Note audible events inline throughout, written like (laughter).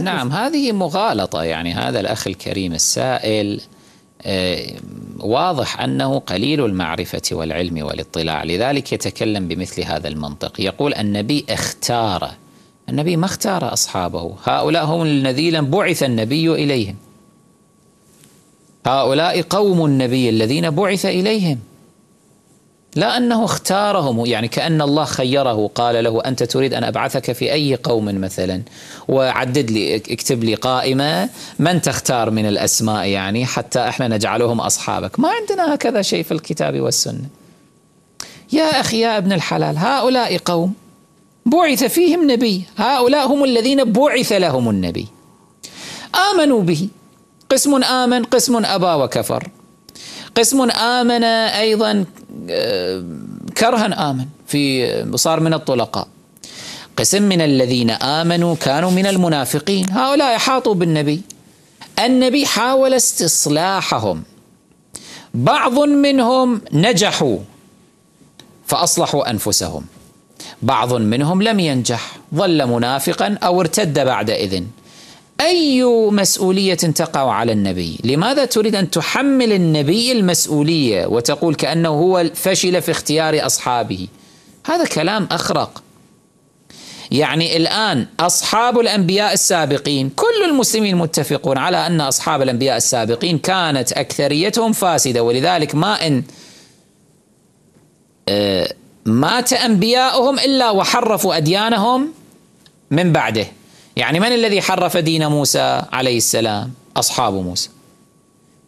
نعم هذه مغالطة يعني هذا الأخ الكريم السائل آه، واضح أنه قليل المعرفة والعلم والاطلاع لذلك يتكلم بمثل هذا المنطق يقول النبي اختار النبي ما اختار أصحابه هؤلاء هم الذين بعث النبي إليهم هؤلاء قوم النبي الذين بعث إليهم لا أنه اختارهم يعني كأن الله خيره قال له أنت تريد أن أبعثك في أي قوم مثلا وعدد لي اكتب لي قائمة من تختار من الأسماء يعني حتى إحنا نجعلهم أصحابك ما عندنا هكذا شيء في الكتاب والسنة يا أخي يا ابن الحلال هؤلاء قوم بعث فيهم نبي هؤلاء هم الذين بعث لهم النبي آمنوا به قسم آمن قسم أبى وكفر قسم آمن أيضا كرها آمن في صار من الطلقاء قسم من الذين آمنوا كانوا من المنافقين هؤلاء أحاطوا بالنبي النبي حاول استصلاحهم بعض منهم نجحوا فأصلحوا أنفسهم بعض منهم لم ينجح ظل منافقا أو ارتد بعد إذن أي مسؤولية تقع على النبي؟ لماذا تريد أن تحمل النبي المسؤولية وتقول كأنه هو فشل في اختيار أصحابه؟ هذا كلام أخرق يعني الآن أصحاب الأنبياء السابقين كل المسلمين متفقون على أن أصحاب الأنبياء السابقين كانت أكثريتهم فاسدة ولذلك ما إن آه، مات أنبياؤهم إلا وحرفوا أديانهم من بعده يعني من الذي حرف دين موسى عليه السلام أصحاب موسى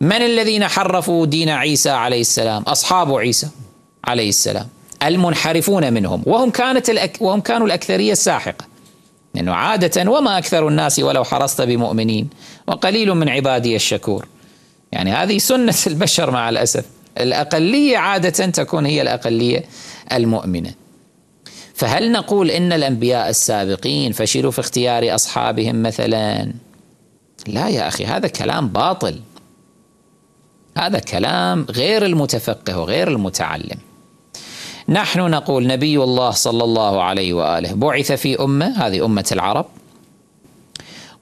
من الذين حرفوا دين عيسى عليه السلام أصحاب عيسى عليه السلام المنحرفون منهم وهم كانت الأك... وهم كانوا الأكثرية الساحقة لأنه يعني عادة وما أكثر الناس ولو حرصت بمؤمنين وقليل من عبادي الشكور يعني هذه سنة (laughs) البشر مع الأسف الأقلية عادة تكون هي الأقلية المؤمنة فهل نقول ان الانبياء السابقين فشلوا في اختيار اصحابهم مثلا لا يا اخي هذا كلام باطل هذا كلام غير المتفقه وغير المتعلم نحن نقول نبي الله صلى الله عليه واله بعث في امه هذه امه العرب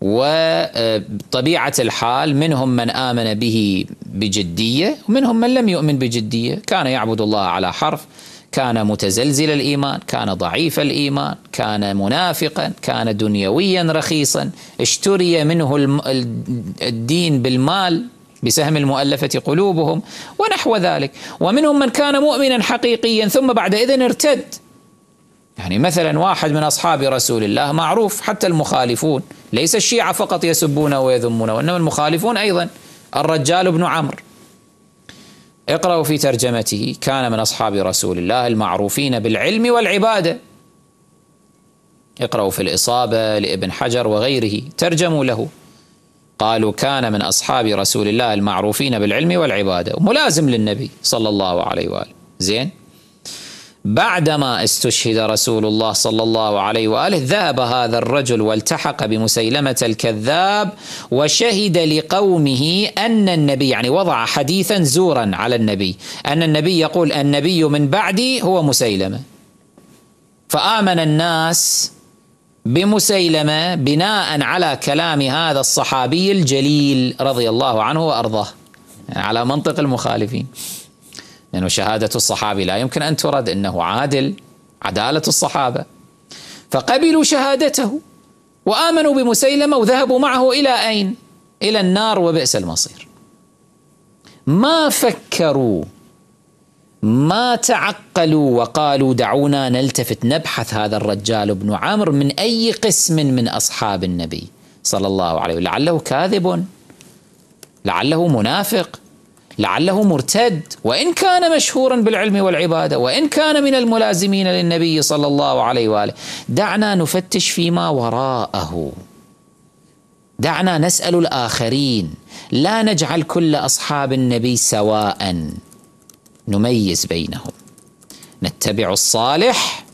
وطبيعه الحال منهم من امن به بجديه ومنهم من لم يؤمن بجديه كان يعبد الله على حرف كان متزلزل الايمان، كان ضعيف الايمان، كان منافقا، كان دنيويا رخيصا، اشتري منه الدين بالمال بسهم المؤلفة قلوبهم ونحو ذلك ومنهم من كان مؤمنا حقيقيا ثم بعد إذن ارتد يعني مثلا واحد من أصحاب رسول الله معروف حتى المخالفون ليس الشيعة فقط يسبونه ويذمونه وإنما المخالفون أيضا الرجال بن عمرو اقرأوا في ترجمته كان من أصحاب رسول الله المعروفين بالعلم والعبادة اقرأوا في الإصابة لابن حجر وغيره ترجموا له قالوا كان من أصحاب رسول الله المعروفين بالعلم والعبادة ملازم للنبي صلى الله عليه وآله زين بعدما استشهد رسول الله صلى الله عليه واله ذهب هذا الرجل والتحق بمسيلمه الكذاب وشهد لقومه ان النبي يعني وضع حديثا زورا على النبي ان النبي يقول النبي من بعدي هو مسيلمه فامن الناس بمسيلمه بناء على كلام هذا الصحابي الجليل رضي الله عنه وارضاه على منطق المخالفين لأنه شهادة الصحابي لا يمكن أن ترد أنه عادل عدالة الصحابة فقبلوا شهادته وآمنوا بمسيلمة وذهبوا معه إلى أين؟ إلى النار وبئس المصير ما فكروا ما تعقلوا وقالوا دعونا نلتفت نبحث هذا الرجال ابن عمرو من أي قسم من أصحاب النبي صلى الله عليه وسلم لعله كاذب لعله منافق لعله مرتد وان كان مشهورا بالعلم والعباده وان كان من الملازمين للنبي صلى الله عليه واله دعنا نفتش فيما وراءه دعنا نسال الاخرين لا نجعل كل اصحاب النبي سواء نميز بينهم نتبع الصالح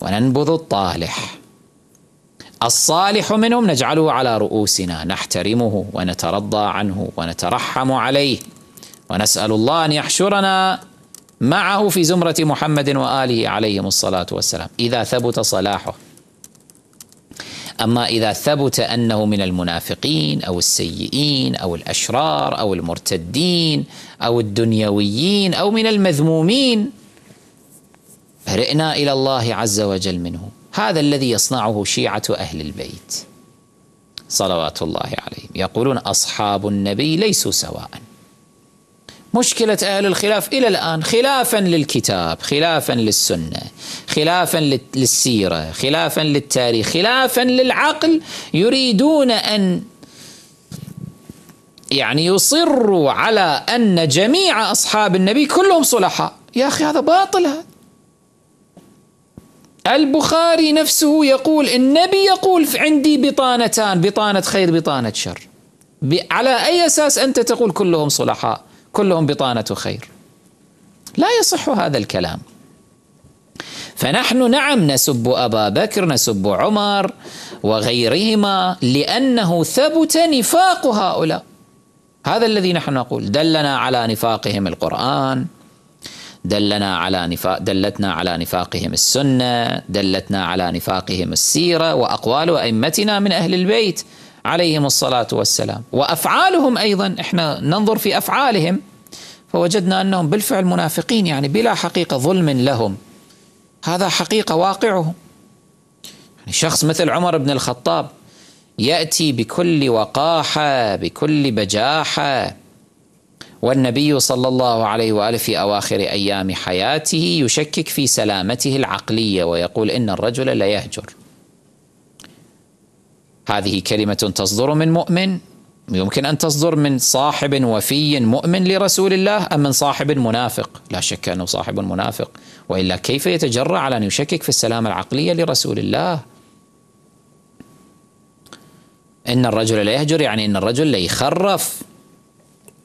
وننبذ الطالح الصالح منهم نجعله على رؤوسنا نحترمه ونترضى عنه ونترحم عليه ونسأل الله أن يحشرنا معه في زمرة محمد وآله عليهم الصلاة والسلام إذا ثبت صلاحه أما إذا ثبت أنه من المنافقين أو السيئين أو الأشرار أو المرتدين أو الدنيويين أو من المذمومين برئنا إلى الله عز وجل منه هذا الذي يصنعه شيعة أهل البيت صلوات الله عليهم يقولون أصحاب النبي ليسوا سواءً مشكلة أهل الخلاف إلى الآن خلافا للكتاب خلافا للسنة خلافا للسيرة خلافا للتاريخ خلافا للعقل يريدون أن يعني يصروا على أن جميع أصحاب النبي كلهم صلحاء يا أخي هذا باطل هذا البخاري نفسه يقول النبي يقول عندي بطانتان بطانة خير بطانة شر على أي أساس أنت تقول كلهم صلحاء كلهم بطانة خير لا يصح هذا الكلام فنحن نعم نسب أبا بكر نسب عمر وغيرهما لأنه ثبت نفاق هؤلاء هذا الذي نحن نقول دلنا على نفاقهم القرآن دلنا على نفاق دلتنا على نفاقهم السنة دلتنا على نفاقهم السيرة وأقوال أئمتنا من أهل البيت عليهم الصلاة والسلام وأفعالهم أيضا إحنا ننظر في أفعالهم فوجدنا أنهم بالفعل منافقين يعني بلا حقيقة ظلم لهم هذا حقيقة واقعهم يعني شخص مثل عمر بن الخطاب يأتي بكل وقاحة بكل بجاحة والنبي صلى الله عليه واله في اواخر ايام حياته يشكك في سلامته العقليه ويقول ان الرجل ليهجر هذه كلمة تصدر من مؤمن يمكن أن تصدر من صاحب وفي مؤمن لرسول الله أم من صاحب منافق لا شك أنه صاحب منافق وإلا كيف يتجرأ على أن يشكك في السلامة العقلية لرسول الله إن الرجل لا يهجر يعني إن الرجل لا يخرف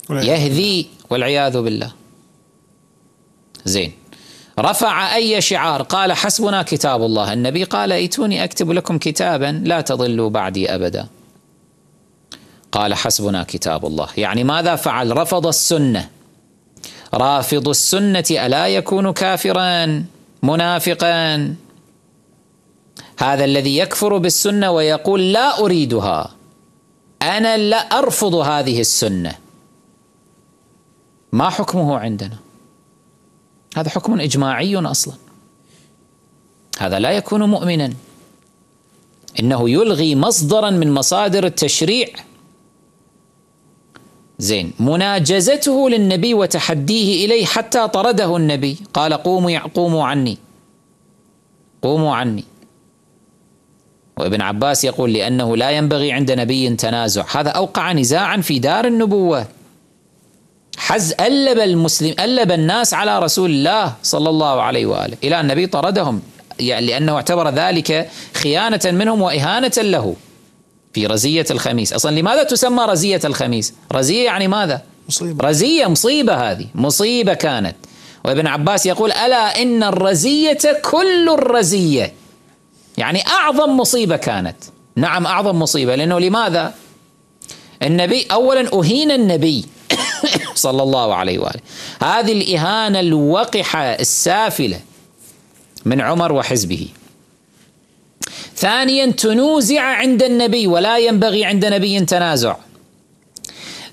يهذي والعياذ بالله زين رفع أي شعار قال حسبنا كتاب الله النبي قال ائتوني أكتب لكم كتابا لا تضلوا بعدي أبدا قال حسبنا كتاب الله يعني ماذا فعل رفض السنة رافض السنة ألا يكون كافرا منافقا هذا الذي يكفر بالسنة ويقول لا أريدها أنا لا أرفض هذه السنة ما حكمه عندنا هذا حكم اجماعي اصلا هذا لا يكون مؤمنا انه يلغي مصدرا من مصادر التشريع زين مناجزته للنبي وتحديه اليه حتى طرده النبي قال قوموا قوموا عني قوموا عني وابن عباس يقول لانه لا ينبغي عند نبي تنازع هذا اوقع نزاعا في دار النبوه حز ألب المسلم ألب الناس على رسول الله صلى الله عليه وآله إلى النبي طردهم يعني لأنه اعتبر ذلك خيانة منهم وإهانة له في رزية الخميس أصلا لماذا تسمى رزية الخميس رزية يعني ماذا مصيبة. رزية مصيبة هذه مصيبة كانت وابن عباس يقول ألا إن الرزية كل الرزية يعني أعظم مصيبة كانت نعم أعظم مصيبة لأنه لماذا النبي أولا أهين النبي (coughs) صلى الله عليه واله هذه الاهانه الوقحه السافله من عمر وحزبه ثانيا تنوزع عند النبي ولا ينبغي عند نبي تنازع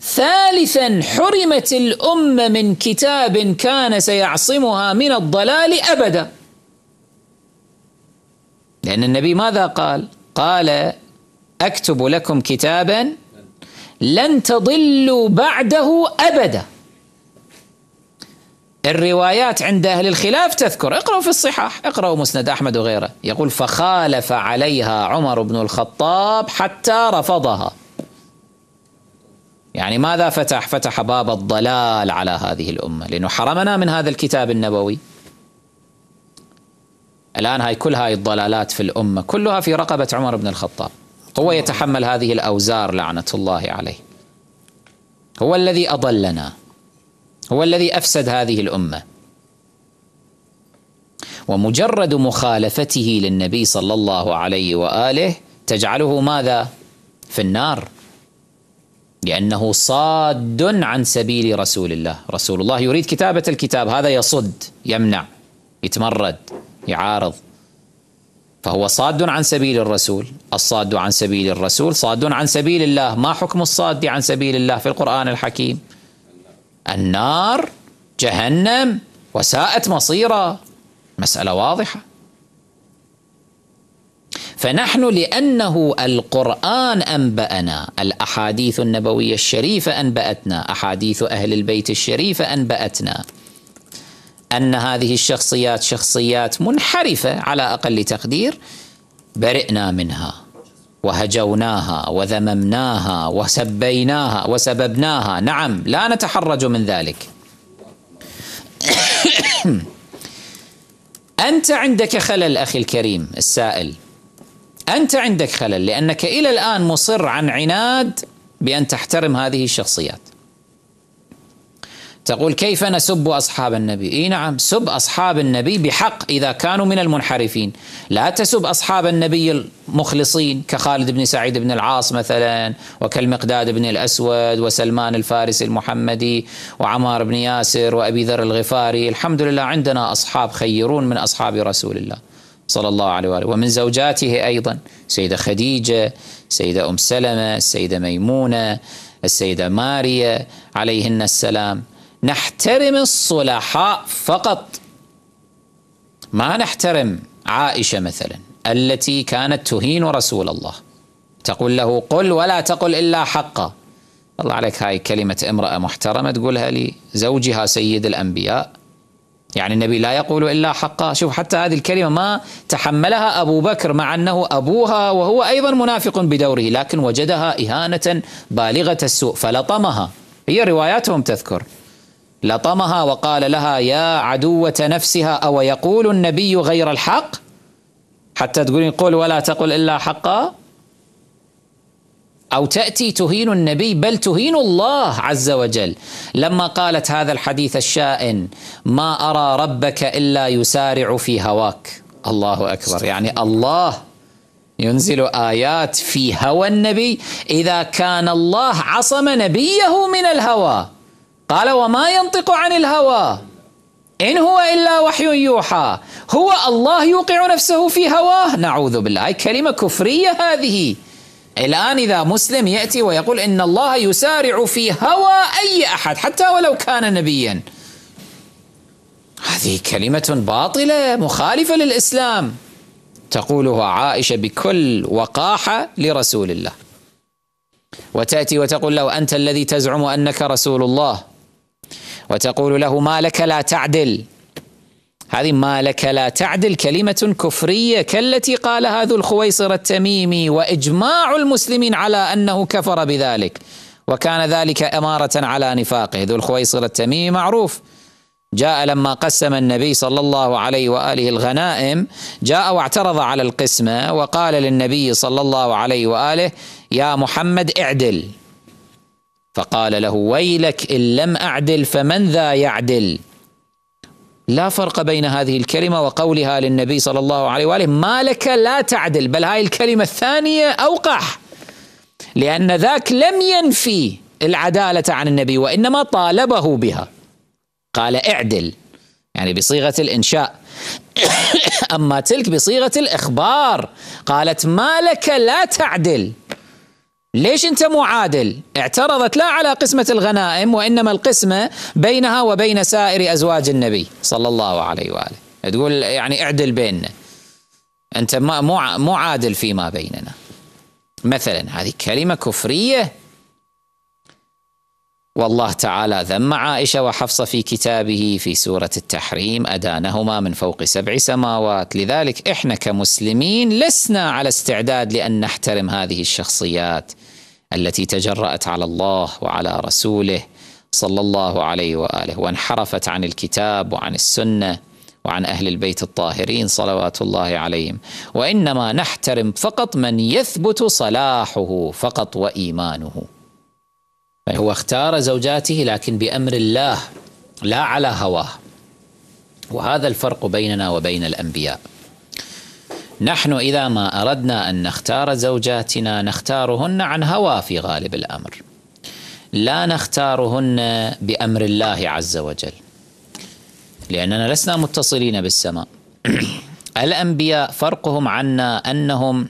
ثالثا حرمت الامه من كتاب كان سيعصمها من الضلال ابدا لان النبي ماذا قال قال اكتب لكم كتابا لن تضلوا بعده أبدا الروايات عند أهل الخلاف تذكر اقرأوا في الصحاح اقرأوا مسند أحمد وغيره يقول فخالف عليها عمر بن الخطاب حتى رفضها يعني ماذا فتح؟ فتح باب الضلال على هذه الأمة لأنه حرمنا من هذا الكتاب النبوي الآن هاي كل هاي الضلالات في الأمة كلها في رقبة عمر بن الخطاب هو يتحمل هذه الأوزار لعنة الله عليه هو الذي أضلنا هو الذي أفسد هذه الأمة ومجرد مخالفته للنبي صلى الله عليه وآله تجعله ماذا؟ في النار لأنه صاد عن سبيل رسول الله رسول الله يريد كتابة الكتاب هذا يصد يمنع يتمرد يعارض فهو صاد عن سبيل الرسول الصاد عن سبيل الرسول صاد عن سبيل الله ما حكم الصاد عن سبيل الله في القرآن الحكيم النار جهنم وساءت مصيرا مسألة واضحة فنحن لأنه القرآن أنبأنا الأحاديث النبوية الشريفة أنبأتنا أحاديث أهل البيت الشريفة أنبأتنا أن هذه الشخصيات شخصيات منحرفة على أقل تقدير برئنا منها وهجوناها وذممناها وسبيناها وسببناها نعم لا نتحرج من ذلك (coughs) أنت عندك خلل أخي الكريم السائل أنت عندك خلل لأنك إلى الآن مصر عن عناد بأن تحترم هذه الشخصيات تقول كيف نسب أصحاب النبي إيه نعم سب أصحاب النبي بحق إذا كانوا من المنحرفين لا تسب أصحاب النبي المخلصين كخالد بن سعيد بن العاص مثلا وكالمقداد بن الأسود وسلمان الفارسي المحمدي وعمار بن ياسر وأبي ذر الغفاري الحمد لله عندنا أصحاب خيرون من أصحاب رسول الله صلى الله عليه وآله ومن زوجاته أيضا سيدة خديجة سيدة أم سلمة السيدة ميمونة السيدة ماريا عليهن السلام نحترم الصلحاء فقط ما نحترم عائشة مثلا التي كانت تهين رسول الله تقول له قل ولا تقل إلا حقا الله عليك هاي كلمة امرأة محترمة تقولها لزوجها سيد الأنبياء يعني النبي لا يقول إلا حقا شوف حتى هذه الكلمة ما تحملها أبو بكر مع أنه أبوها وهو أيضا منافق بدوره لكن وجدها إهانة بالغة السوء فلطمها هي رواياتهم تذكر لطمها وقال لها يا عدوة نفسها أو يقول النبي غير الحق حتى تقولين قل ولا تقل إلا حقا أو تأتي تهين النبي بل تهين الله عز وجل لما قالت هذا الحديث الشائن ما أرى ربك إلا يسارع في هواك الله أكبر يعني الله ينزل آيات في هوى النبي إذا كان الله عصم نبيه من الهوى قال وما ينطق عن الهوى إن هو إلا وحي يوحى هو الله يوقع نفسه في هواه نعوذ بالله كلمة كفرية هذه الآن إذا مسلم يأتي ويقول إن الله يسارع في هوى أي أحد حتى ولو كان نبيا هذه كلمة باطلة مخالفة للإسلام تقولها عائشة بكل وقاحة لرسول الله وتأتي وتقول له أنت الذي تزعم أنك رسول الله وتقول له ما لك لا تعدل هذه ما لك لا تعدل كلمة كفرية كالتي قالها ذو الخويصر التميمي وإجماع المسلمين على أنه كفر بذلك وكان ذلك أمارة على نفاقه ذو الخويصر التميمي معروف جاء لما قسم النبي صلى الله عليه واله الغنائم جاء واعترض على القسمه وقال للنبي صلى الله عليه واله يا محمد اعدل فقال له ويلك إن لم أعدل فمن ذا يعدل لا فرق بين هذه الكلمة وقولها للنبي صلى الله عليه وآله ما لك لا تعدل بل هاي الكلمة الثانية أوقح لأن ذاك لم ينفي العدالة عن النبي وإنما طالبه بها قال اعدل يعني بصيغة الإنشاء (coughs) أما تلك بصيغة الإخبار قالت ما لك لا تعدل ليش انت مو عادل؟ اعترضت لا على قسمه الغنائم وانما القسمه بينها وبين سائر ازواج النبي صلى الله عليه واله. تقول يعني اعدل بيننا. انت مو مو عادل فيما بيننا. مثلا هذه كلمه كفريه والله تعالى ذم عائشه وحفصه في كتابه في سوره التحريم ادانهما من فوق سبع سماوات، لذلك احنا كمسلمين لسنا على استعداد لان نحترم هذه الشخصيات التي تجرأت على الله وعلى رسوله صلى الله عليه واله وانحرفت عن الكتاب وعن السنه وعن اهل البيت الطاهرين صلوات الله عليهم، وانما نحترم فقط من يثبت صلاحه فقط وايمانه. طيب. هو اختار زوجاته لكن بأمر الله لا على هواه وهذا الفرق بيننا وبين الأنبياء نحن إذا ما أردنا أن نختار زوجاتنا نختارهن عن هوى في غالب الأمر لا نختارهن بأمر الله عز وجل لأننا لسنا متصلين بالسماء (clears throat) الأنبياء فرقهم عنا أنهم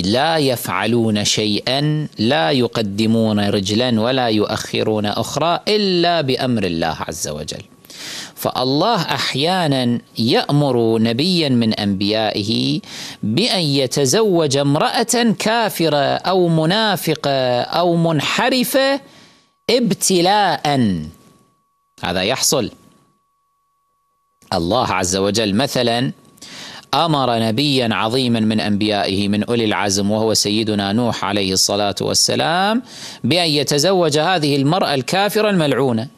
لا يفعلون شيئا لا يقدمون رجلا ولا يؤخرون اخرى الا بامر الله عز وجل فالله احيانا يامر نبيا من انبيائه بان يتزوج امراه كافره او منافقه او منحرفه ابتلاء هذا يحصل الله عز وجل مثلا امر نبيا عظيما من انبيائه من اولي العزم وهو سيدنا نوح عليه الصلاه والسلام بان يتزوج هذه المراه الكافره الملعونه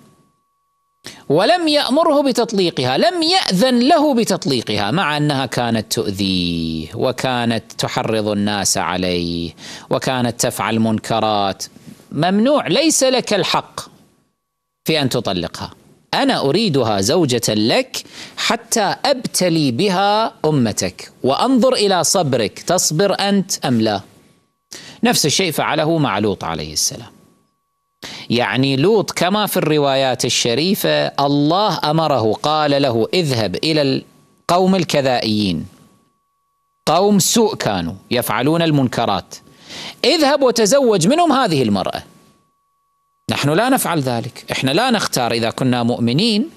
ولم يامره بتطليقها لم ياذن له بتطليقها مع انها كانت تؤذيه وكانت تحرض الناس عليه وكانت تفعل منكرات ممنوع ليس لك الحق في ان تطلقها أنا أريدها زوجة لك حتى أبتلي بها أمتك وأنظر إلى صبرك تصبر أنت أم لا نفس الشيء فعله مع لوط عليه السلام يعني لوط كما في الروايات الشريفة الله أمره قال له اذهب إلى القوم الكذائيين قوم سوء كانوا يفعلون المنكرات اذهب وتزوج منهم هذه المرأة نحن لا نفعل ذلك احنا لا نختار اذا كنا مؤمنين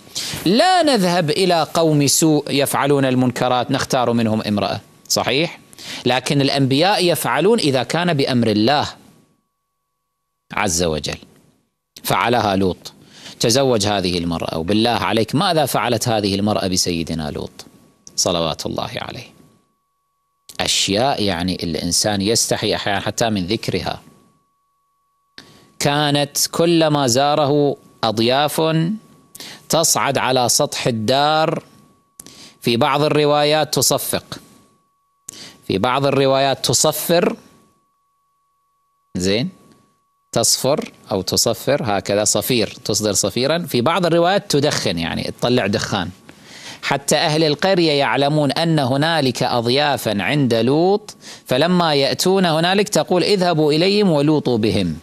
لا نذهب الى قوم سوء يفعلون المنكرات نختار منهم امراه صحيح لكن الانبياء يفعلون اذا كان بامر الله عز وجل فعلها لوط تزوج هذه المراه وبالله عليك ماذا فعلت هذه المراه بسيدنا لوط صلوات الله عليه اشياء يعني الانسان يستحي احيانا حتى من ذكرها كانت كلما زاره اضياف تصعد على سطح الدار في بعض الروايات تصفق في بعض الروايات تصفر زين تصفر او تصفر هكذا صفير تصدر صفيرا في بعض الروايات تدخن يعني تطلع دخان حتى اهل القريه يعلمون ان هنالك اضيافا عند لوط فلما ياتون هنالك تقول اذهبوا اليهم ولوطوا بهم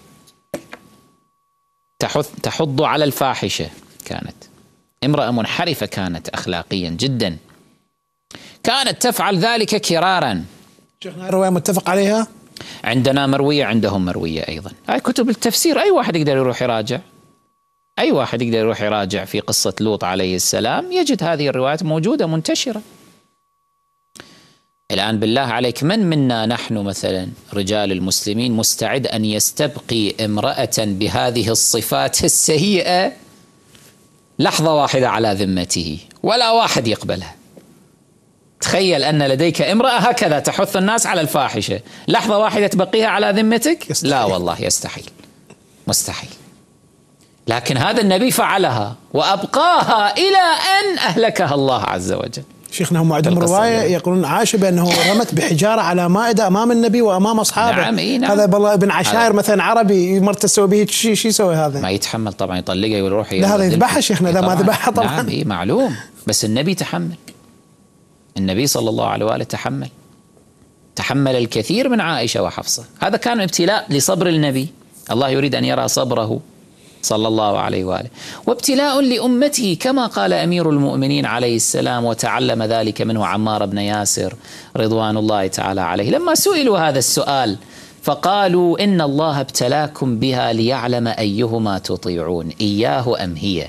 تحث تحض على الفاحشة كانت امرأة منحرفة كانت أخلاقيا جدا كانت تفعل ذلك كرارا شيخنا رواية متفق عليها عندنا مروية عندهم مروية أيضا هاي كتب التفسير أي واحد يقدر يروح يراجع أي واحد يقدر يروح يراجع في قصة لوط عليه السلام يجد هذه الروايات موجودة منتشرة الآن بالله عليك من منا نحن مثلا رجال المسلمين مستعد أن يستبقي امرأة بهذه الصفات السيئة لحظة واحدة على ذمته ولا واحد يقبلها تخيل أن لديك امرأة هكذا تحث الناس على الفاحشة لحظة واحدة تبقيها على ذمتك يستحيل. لا والله يستحيل مستحيل لكن هذا النبي فعلها وأبقاها إلى أن أهلكها الله عز وجل شيخنا هم عندهم روايه يقولون عاش بانه رمت بحجاره على مائده امام النبي وامام اصحابه نعم, إيه نعم. هذا والله ابن عشائر مثلا عربي مرت تسوي به شيء شو يسوي هذا؟ ما يتحمل طبعا يطلقها ويروح لا هذا يذبحها شيخنا اذا ما ذبحها طبعا نعم إيه معلوم بس النبي تحمل النبي صلى الله عليه واله تحمل تحمل الكثير من عائشه وحفصه هذا كان ابتلاء لصبر النبي الله يريد ان يرى صبره صلى الله عليه واله وابتلاء لامته كما قال امير المؤمنين عليه السلام وتعلم ذلك منه عمار بن ياسر رضوان الله تعالى عليه لما سئلوا هذا السؤال فقالوا ان الله ابتلاكم بها ليعلم ايهما تطيعون اياه ام هي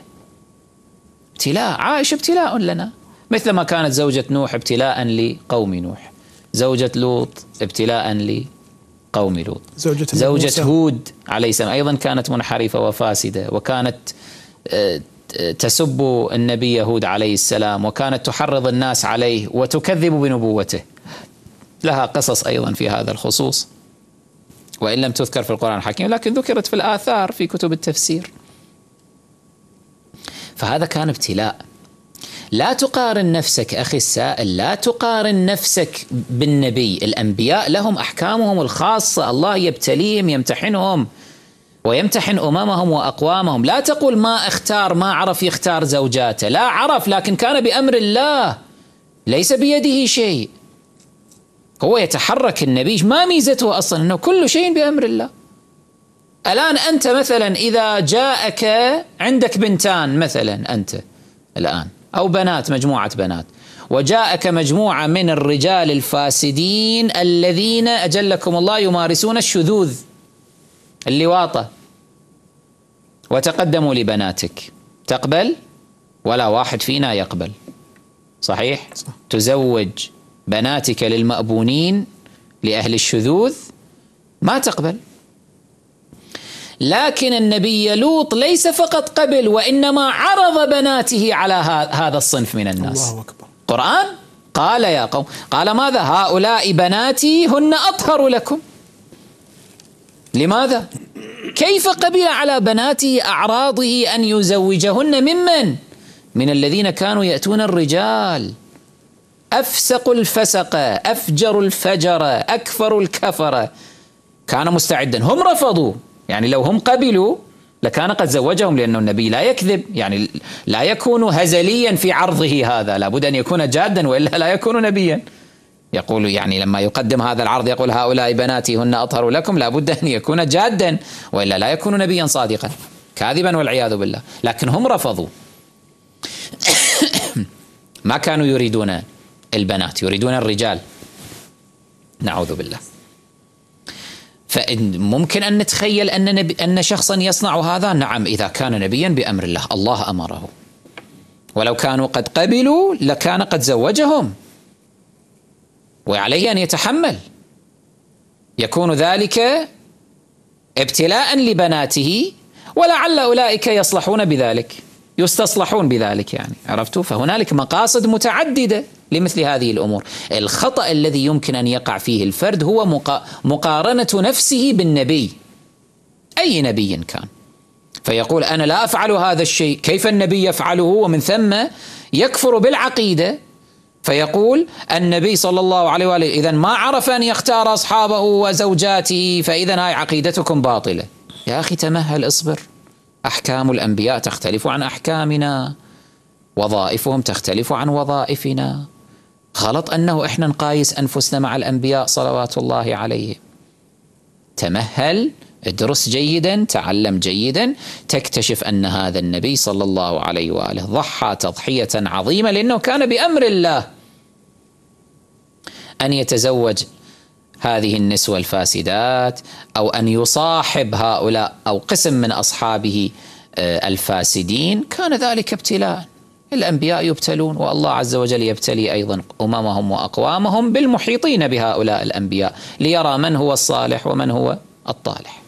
ابتلاء عائشه ابتلاء لنا مثل ما كانت زوجة نوح ابتلاء لقوم نوح زوجة لوط ابتلاء قوم لوط زوجة, زوجة هود عليه السلام أيضا كانت منحرفة وفاسدة وكانت آه، تسب النبي هود عليه السلام وكانت تحرض الناس عليه وتكذب بنبوته لها قصص أيضا في هذا الخصوص وإن لم تذكر في القرآن الحكيم لكن ذكرت في الآثار في كتب التفسير فهذا كان ابتلاء لا تقارن نفسك أخي السائل لا تقارن نفسك بالنبي الأنبياء لهم أحكامهم الخاصة الله يبتليهم يمتحنهم ويمتحن أممهم وأقوامهم لا تقول ما اختار ما عرف يختار زوجاته لا عرف لكن كان بأمر الله ليس بيده شيء هو يتحرك النبي ما ميزته أصلا أنه كل شيء بأمر الله الآن أنت مثلا إذا جاءك عندك بنتان مثلا أنت الآن أو بنات مجموعة بنات وجاءك مجموعة من الرجال الفاسدين الذين أجلكم الله يمارسون الشذوذ اللواطة وتقدموا لبناتك تقبل ولا واحد فينا يقبل صحيح صح. تزوج بناتك للمأبونين لأهل الشذوذ ما تقبل لكن النبي لوط ليس فقط قبل وإنما عرض بناته على هذا الصنف من الناس الله أكبر قرآن قال يا قوم قال ماذا هؤلاء بناتي هن أطهر لكم لماذا كيف قبل على بناته أعراضه أن يزوجهن ممن من الذين كانوا يأتون الرجال أفسق الفسق أفجر الفجر أكفر الكفر كان مستعدا هم رفضوا يعني لو هم قبلوا لكان قد زوجهم لأن النبي لا يكذب يعني لا يكون هزليا في عرضه هذا لابد أن يكون جادا وإلا لا يكون نبيا يقول يعني لما يقدم هذا العرض يقول هؤلاء بناتي هن أطهر لكم لابد أن يكون جادا وإلا لا يكون نبيا صادقا كاذبا والعياذ بالله لكن هم رفضوا (coughs) ما كانوا يريدون البنات يريدون الرجال نعوذ بالله فممكن أن نتخيل أن, نبي أن شخصا يصنع هذا نعم إذا كان نبيا بأمر الله الله أمره ولو كانوا قد قبلوا لكان قد زوجهم وعليه أن يتحمل يكون ذلك ابتلاء لبناته ولعل أولئك يصلحون بذلك يستصلحون بذلك يعني عرفتوا فهنالك مقاصد متعددة لمثل هذه الامور. الخطا الذي يمكن ان يقع فيه الفرد هو مقارنه نفسه بالنبي. اي نبي كان. فيقول انا لا افعل هذا الشيء، كيف النبي يفعله؟ ومن ثم يكفر بالعقيده فيقول النبي صلى الله عليه واله اذا ما عرف ان يختار اصحابه وزوجاته فاذا هاي عقيدتكم باطله. يا اخي تمهل اصبر. احكام الانبياء تختلف عن احكامنا. وظائفهم تختلف عن وظائفنا غلط أنه إحنا نقايس أنفسنا مع الأنبياء صلوات الله عليهم تمهل ادرس جيدا تعلم جيدا تكتشف أن هذا النبي صلى الله عليه وآله ضحى تضحية عظيمة لأنه كان بأمر الله أن يتزوج هذه النسوة الفاسدات أو أن يصاحب هؤلاء أو قسم من أصحابه آه، الفاسدين كان ذلك ابتلاء الأنبياء يبتلون والله عز وجل يبتلي أيضا أممهم وأقوامهم بالمحيطين بهؤلاء الأنبياء ليرى من هو الصالح ومن هو الطالح